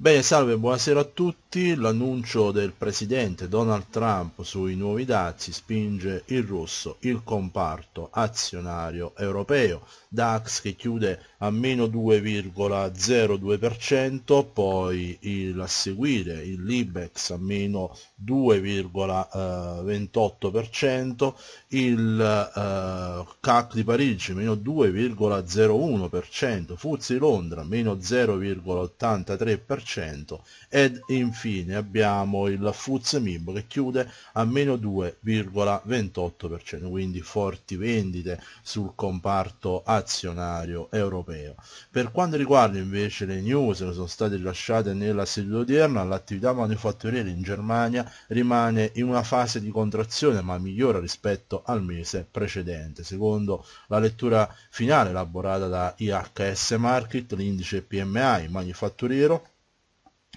Bene, salve, buonasera a tutti. L'annuncio del presidente Donald Trump sui nuovi dazi spinge il rosso il comparto azionario europeo. DAX che chiude a meno 2,02%, poi il, a seguire il Libex a meno 2,28%, il eh, CAC di Parigi meno 2,01%, Fuzzi Londra meno 0,83%, 2,5% ed infine abbiamo il Fuz Mib che chiude a meno 2,28%, quindi forti vendite sul comparto azionario europeo. Per quanto riguarda invece le news che sono state rilasciate nella seduta odierna, l'attività manifatturiera in Germania rimane in una fase di contrazione ma migliora rispetto al mese precedente. Secondo la lettura finale elaborata da IHS Market, l'indice PMI manifatturiero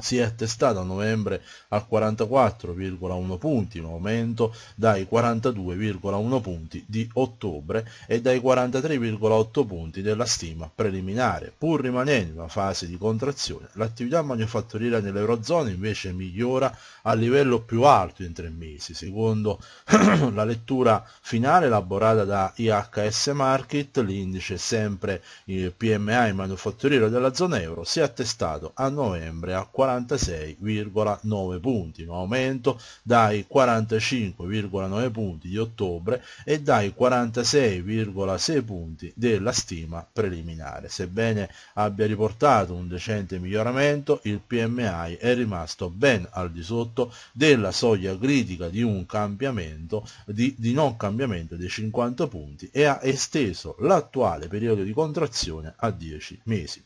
si è attestato a novembre a 44,1 punti, un aumento dai 42,1 punti di ottobre e dai 43,8 punti della stima preliminare. Pur rimanendo in una fase di contrazione, l'attività manifatturiera nell'Eurozona invece migliora a livello più alto in tre mesi, secondo la lettura finale elaborata da IHS Market, l'indice sempre eh, PMI manifatturiero della zona euro si è attestato a novembre a 44,1 punti 46,9 punti, un aumento dai 45,9 punti di ottobre e dai 46,6 punti della stima preliminare. Sebbene abbia riportato un decente miglioramento, il PMI è rimasto ben al di sotto della soglia critica di un cambiamento di, di non cambiamento dei 50 punti e ha esteso l'attuale periodo di contrazione a 10 mesi.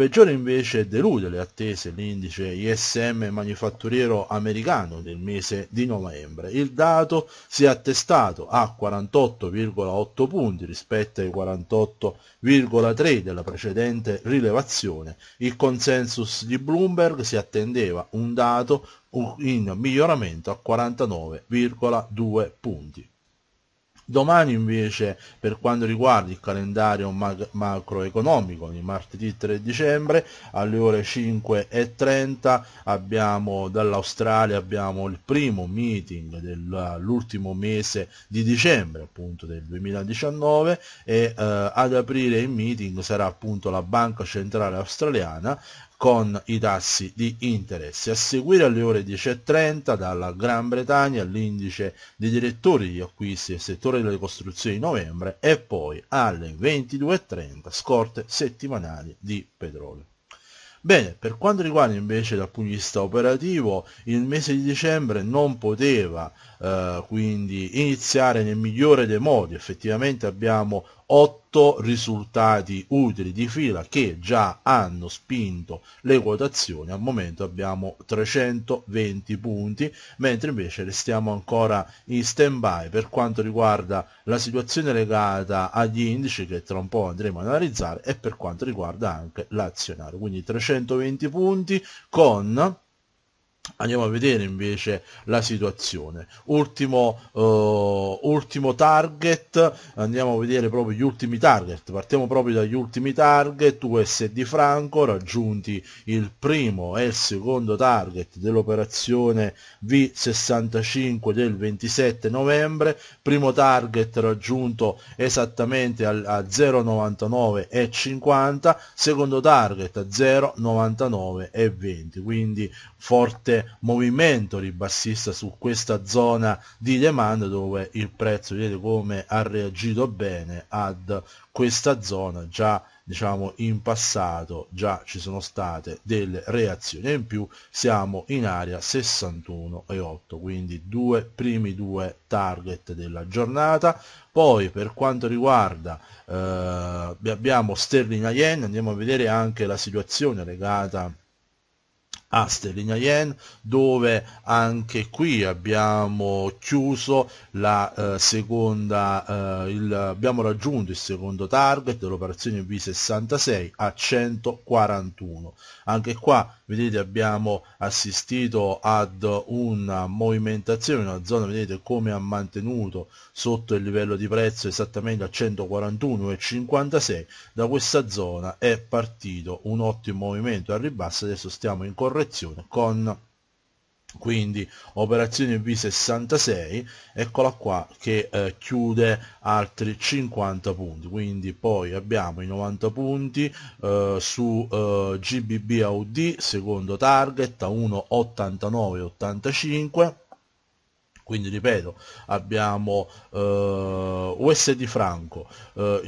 Peggiore invece delude le attese l'indice ISM manifatturiero americano del mese di novembre. Il dato si è attestato a 48,8 punti rispetto ai 48,3 della precedente rilevazione. Il consensus di Bloomberg si attendeva un dato in miglioramento a 49,2 punti. Domani invece per quanto riguarda il calendario mag- macroeconomico, di martedì 3 dicembre alle ore 5.30 abbiamo dall'Australia abbiamo il primo meeting dell'ultimo mese di dicembre appunto del 2019 e eh, ad aprire il meeting sarà appunto la Banca Centrale Australiana con i tassi di interesse. A seguire alle ore 10.30 dalla Gran Bretagna l'indice dei direttori di acquisti del settore delle costruzioni di novembre e poi alle 22.30 scorte settimanali di petrolio. Bene, per quanto riguarda invece dal punto di vista operativo, il mese di dicembre non poteva eh, quindi iniziare nel migliore dei modi, effettivamente abbiamo otto risultati utili di fila che già hanno spinto le quotazioni al momento abbiamo 320 punti mentre invece restiamo ancora in stand by per quanto riguarda la situazione legata agli indici che tra un po' andremo ad analizzare e per quanto riguarda anche l'azionario quindi 320 punti con Andiamo a vedere invece la situazione. Ultimo, uh, ultimo, target, andiamo a vedere proprio gli ultimi target. Partiamo proprio dagli ultimi target, USD Franco, raggiunti il primo e il secondo target dell'operazione V65 del 27 novembre. Primo target raggiunto esattamente a, a 0,99,50, secondo target a 0,99,20, quindi forte movimento ribassista su questa zona di demand dove il prezzo vedete come ha reagito bene ad questa zona già diciamo in passato già ci sono state delle reazioni in più siamo in area 61 e 8 quindi due primi due target della giornata poi per quanto riguarda eh, abbiamo sterlina yen andiamo a vedere anche la situazione legata a Stellina Yen dove anche qui abbiamo chiuso la eh, seconda eh, il, abbiamo raggiunto il secondo target dell'operazione v 66 a 141 anche qua vedete abbiamo assistito ad una movimentazione una zona vedete come ha mantenuto sotto il livello di prezzo esattamente a 141,56 da questa zona è partito un ottimo movimento a ribasso adesso stiamo incorrendo correzione con quindi operazione B66 eccola qua che eh, chiude altri 50 punti quindi poi abbiamo i 90 punti eh, su eh, GBB AUD secondo target a 1,89,85 quindi ripeto abbiamo eh, USD franco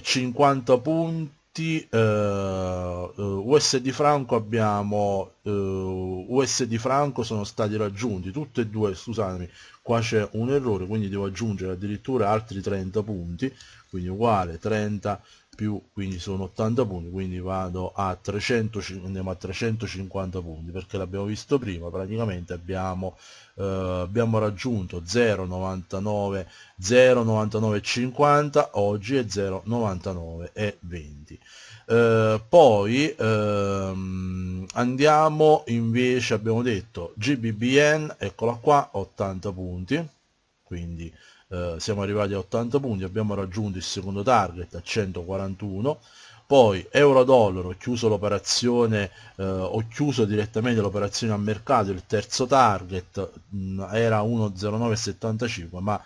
50 eh, punti tutti, eh, eh USD franco abbiamo, eh, USD franco sono stati raggiunti, tutti e due, scusatemi, qua c'è un errore, quindi devo aggiungere addirittura altri 30 punti, quindi uguale 30 più quindi sono 80 punti quindi vado a 300 andiamo a 350 punti perché l'abbiamo visto prima praticamente abbiamo, eh, abbiamo raggiunto 0,99 0,99,50 oggi è 0,99,20 eh, poi ehm, andiamo invece abbiamo detto GBBN eccola qua 80 punti quindi eh, siamo arrivati a 80 punti abbiamo raggiunto il secondo target a 141 poi euro-dollaro, chiuso l'operazione, eh, ho chiuso direttamente l'operazione a mercato, il terzo target mh, mm, era 1,0975 ma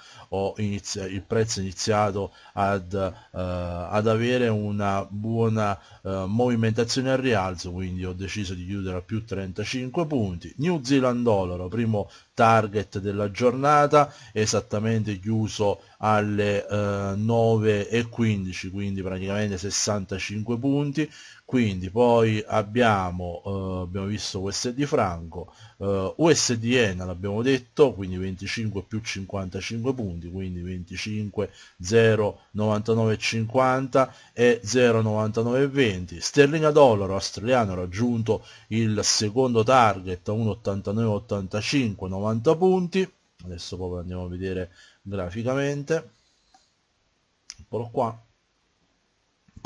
iniziato, il prezzo è iniziato ad, eh, ad avere una buona eh, movimentazione al rialzo, quindi ho deciso di chiudere a più 35 punti. New Zealand dollaro, primo target della giornata, esattamente chiuso alle 9.15, eh, quindi praticamente 65 5 punti quindi poi abbiamo, eh, abbiamo visto USD franco eh, USD ENA l'abbiamo detto quindi 25 più 55 punti quindi 25 0,9950 e 0,9920 sterlina dollaro australiano ha raggiunto il secondo target a 1,8985 90 punti adesso proprio andiamo a vedere graficamente eccolo qua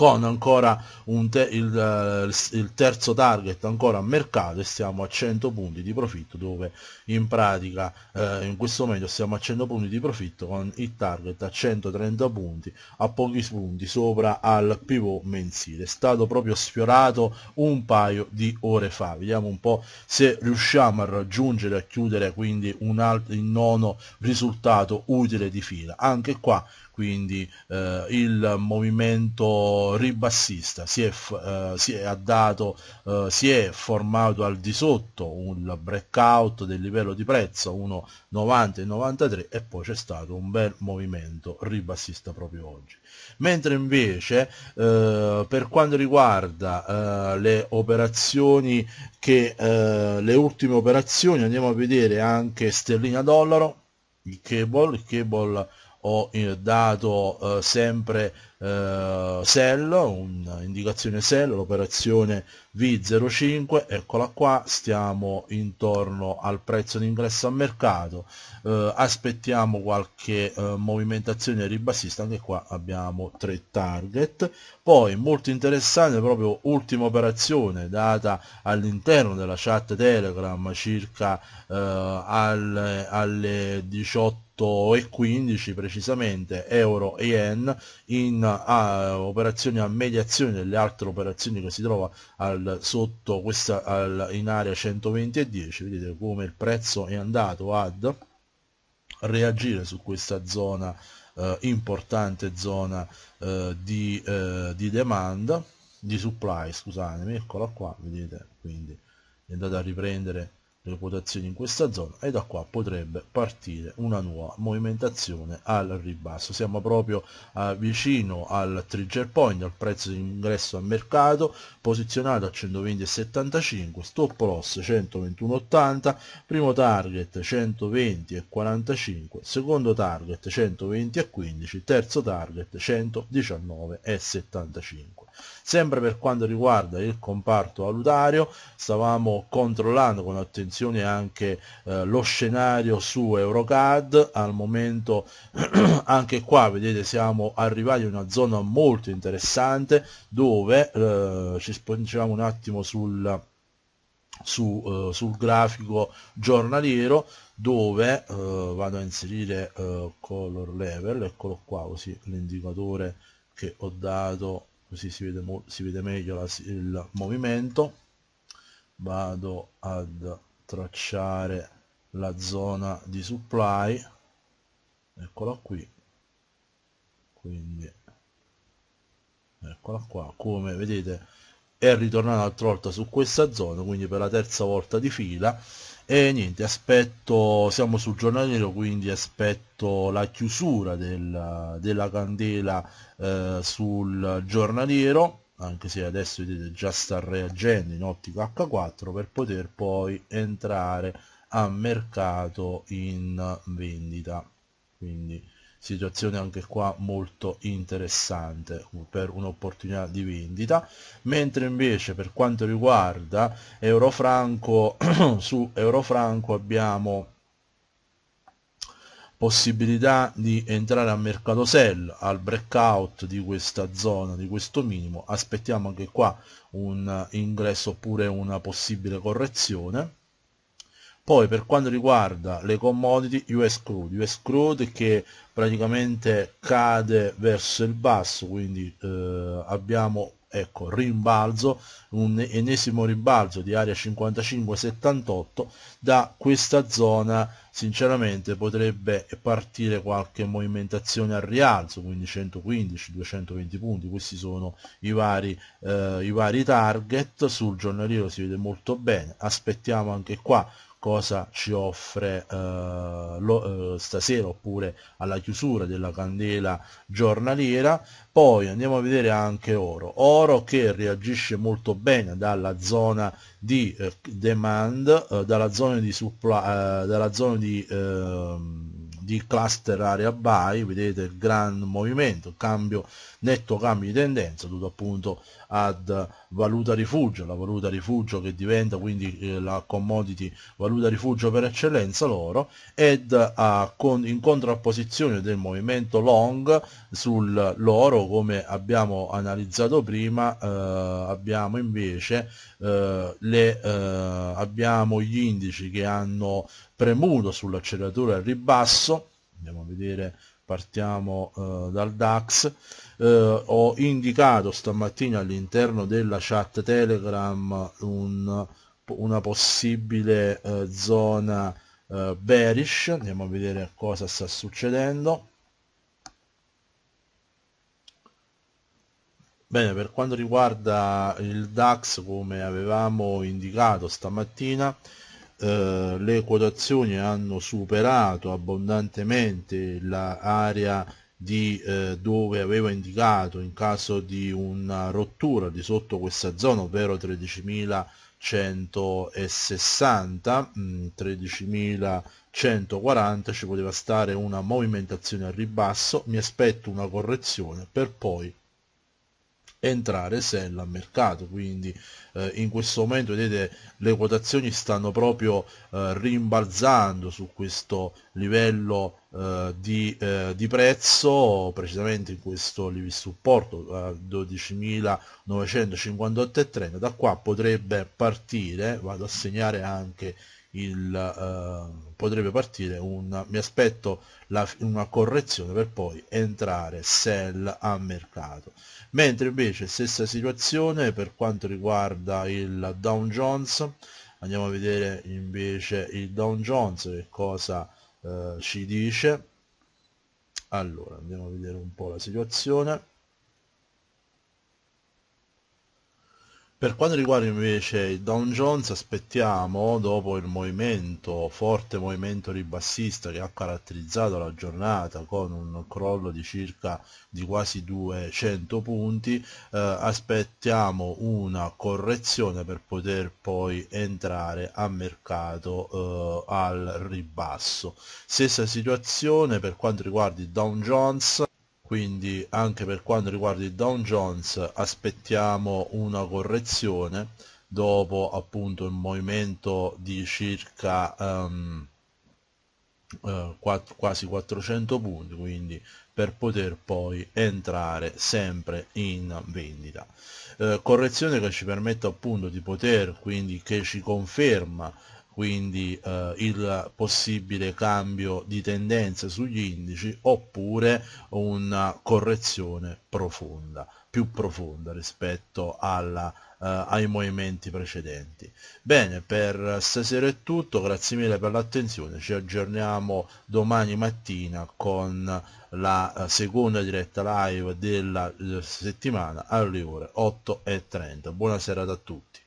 con ancora te il, eh, il, terzo target ancora a mercato e siamo a 100 punti di profitto dove in pratica eh, in questo momento siamo a 100 punti di profitto con il target a 130 punti a pochi punti sopra al pivot mensile è stato proprio sfiorato un paio di ore fa vediamo un po' se riusciamo a raggiungere a chiudere quindi un altro il nono risultato utile di fila anche qua quindi eh, il movimento ribassista si è, eh, si è addato, eh, si è formato al di sotto un breakout del livello di prezzo 1,90 e 93 e poi c'è stato un bel movimento ribassista proprio oggi mentre invece eh, per quanto riguarda eh, le operazioni che eh, le ultime operazioni andiamo a vedere anche sterlina dollaro il cable, il cable ho eh, dato eh, sempre eh, sell, un'indicazione sell, l'operazione V05, eccola qua, stiamo intorno al prezzo di ingresso a mercato, eh, aspettiamo qualche eh, movimentazione ribassista, anche qua abbiamo tre target, poi molto interessante proprio ultima operazione data all'interno della chat Telegram circa eh, alle, alle 18 e 15 precisamente euro e yen in una a, operazione a mediazione delle altre operazioni che si trova al, sotto questa al, in area 120 e 10 vedete come il prezzo è andato ad reagire su questa zona eh, importante zona eh, di, eh, di demanda di supply scusatemi eccola qua vedete quindi è andata a riprendere le quotazioni in questa zona e da qua potrebbe partire una nuova movimentazione al ribasso siamo proprio eh, vicino al trigger point al prezzo di ingresso al mercato posizionato a 120,75 stop loss 121,80 primo target 120,45 secondo target 120,15 terzo target 119,75 sempre per quanto riguarda il comparto valutario stavamo controllando con attenzione attenzione anche eh, lo scenario su Eurocad al momento anche qua vedete siamo arrivati in una zona molto interessante dove eh, ci spingiamo un attimo sul, su, eh, sul grafico giornaliero dove eh, vado a inserire eh, color level eccolo qua così l'indicatore che ho dato così si vede, si vede meglio la, il movimento vado ad tracciare la zona di supply eccola qui quindi eccola qua come vedete è ritornata un'altra volta su questa zona quindi per la terza volta di fila e niente aspetto siamo sul giornaliero quindi aspetto la chiusura del, della candela eh, sul giornaliero anche se adesso vedete già sta reagendo in ottica H4 per poter poi entrare a mercato in vendita quindi situazione anche qua molto interessante uh, per un'opportunità di vendita mentre invece per quanto riguarda Eurofranco su Eurofranco abbiamo possibilità di entrare a mercato sell al breakout di questa zona di questo minimo aspettiamo anche qua un ingresso oppure una possibile correzione poi per quanto riguarda le commodity US crude US crude che praticamente cade verso il basso quindi eh, abbiamo ecco, rimbalzo, un ennesimo rimbalzo di area 55-78 da questa zona sinceramente potrebbe partire qualche movimentazione al rialzo, quindi 115-220 punti, questi sono i vari, eh, i vari target, sul giornaliero si vede molto bene, aspettiamo anche qua cosa ci offre eh, lo, eh, stasera oppure alla chiusura della candela giornaliera poi andiamo a vedere anche oro oro che reagisce molto bene dalla zona di eh, demand eh, dalla zona di supply eh, dalla zona di ehm, di cluster area buy vedete il gran movimento cambio netto cambio di tendenza dovuto appunto ad valuta rifugio la valuta rifugio che diventa quindi eh, la commodity valuta rifugio per eccellenza l'oro ed a, con, in contrapposizione del movimento long sul loro come abbiamo analizzato prima eh, abbiamo invece eh, le, eh, abbiamo gli indici che hanno premuto sull'acceleratore al ribasso, andiamo a vedere, partiamo eh, dal DAX, eh, ho indicato stamattina all'interno della chat Telegram un, una possibile eh, zona eh, bearish, andiamo a vedere cosa sta succedendo. Bene, per quanto riguarda il DAX, come avevamo indicato stamattina, eh, le quotazioni hanno superato abbondantemente l'area di, eh, dove aveva indicato in caso di una rottura di sotto questa zona ovvero 13.160 13.140 mm, ci poteva stare una movimentazione al ribasso mi aspetto una correzione per poi entrare sell a mercato quindi eh, in questo momento vedete le quotazioni stanno proprio eh, rimbalzando su questo livello eh, di, eh, di, prezzo precisamente in questo supporto a 12.958,30 da qua potrebbe partire vado a segnare anche il, eh, potrebbe partire un, mi aspetto la, una correzione per poi entrare sell a mercato mentre invece stessa situazione per quanto riguarda il Dow Jones andiamo a vedere invece il Dow Jones che cosa eh, ci dice allora andiamo a vedere un po' la situazione Per quanto riguarda invece il Dow Jones aspettiamo, dopo il movimento, forte movimento ribassista che ha caratterizzato la giornata con un crollo di circa di quasi 200 punti, eh, aspettiamo una correzione per poter poi entrare a mercato eh, al ribasso. Stessa situazione per quanto riguarda il Dow Jones, quindi anche per quanto riguarda il Dow Jones aspettiamo una correzione dopo appunto un movimento di circa um, eh, quattro, quasi 400 punti quindi per poter poi entrare sempre in vendita eh, correzione che ci permette appunto di poter quindi che ci conferma quindi eh, il possibile cambio di tendenza sugli indici oppure una correzione profonda, più profonda rispetto alla, eh, ai movimenti precedenti. Bene, per stasera è tutto, grazie mille per l'attenzione, ci aggiorniamo domani mattina con la eh, seconda diretta live della eh, settimana alle ore 8.30. Buona serata a tutti.